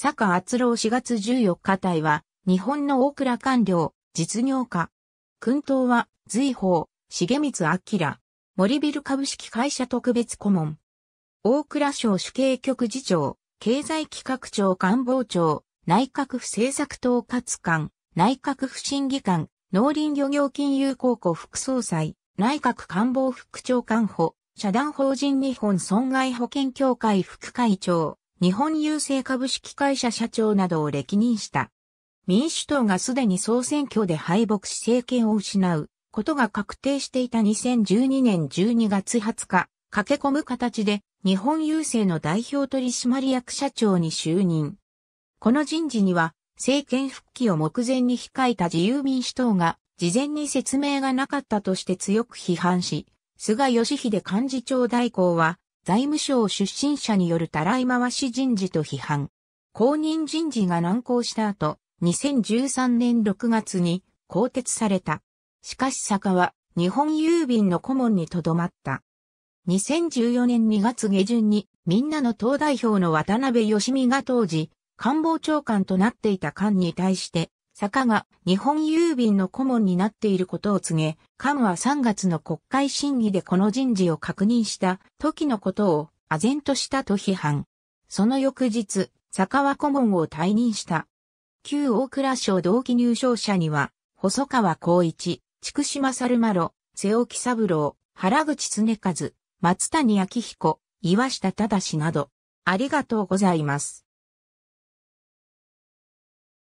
坂厚郎4月14日隊は、日本の大倉官僚、実業家。訓党は、随法、重光明、森ビル株式会社特別顧問。大倉省主計局次長、経済企画庁官房長、内閣府政策統括官、内閣府審議官、農林漁業金融公庫副総裁、内閣官房副長官補、社団法人日本損害保険協会副会長、日本郵政株式会社社長などを歴任した。民主党がすでに総選挙で敗北し政権を失うことが確定していた2012年12月20日、駆け込む形で日本郵政の代表取締役社長に就任。この人事には政権復帰を目前に控えた自由民主党が事前に説明がなかったとして強く批判し、菅義偉幹事長代行は財務省出身者によるたらい回し人事と批判。公認人事が難航した後、2013年6月に更迭された。しかし坂は日本郵便の顧問にとどまった。2014年2月下旬に、みんなの党代表の渡辺義美が当時、官房長官となっていた官に対して、坂が日本郵便の顧問になっていることを告げ、菅は3月の国会審議でこの人事を確認した時のことを唖然としたと批判。その翌日、坂は顧問を退任した。旧大蔵省同期入賞者には、細川光一、筑島猿丸、瀬尾木三郎、原口常和、松谷明彦、岩下忠など、ありがとうございます。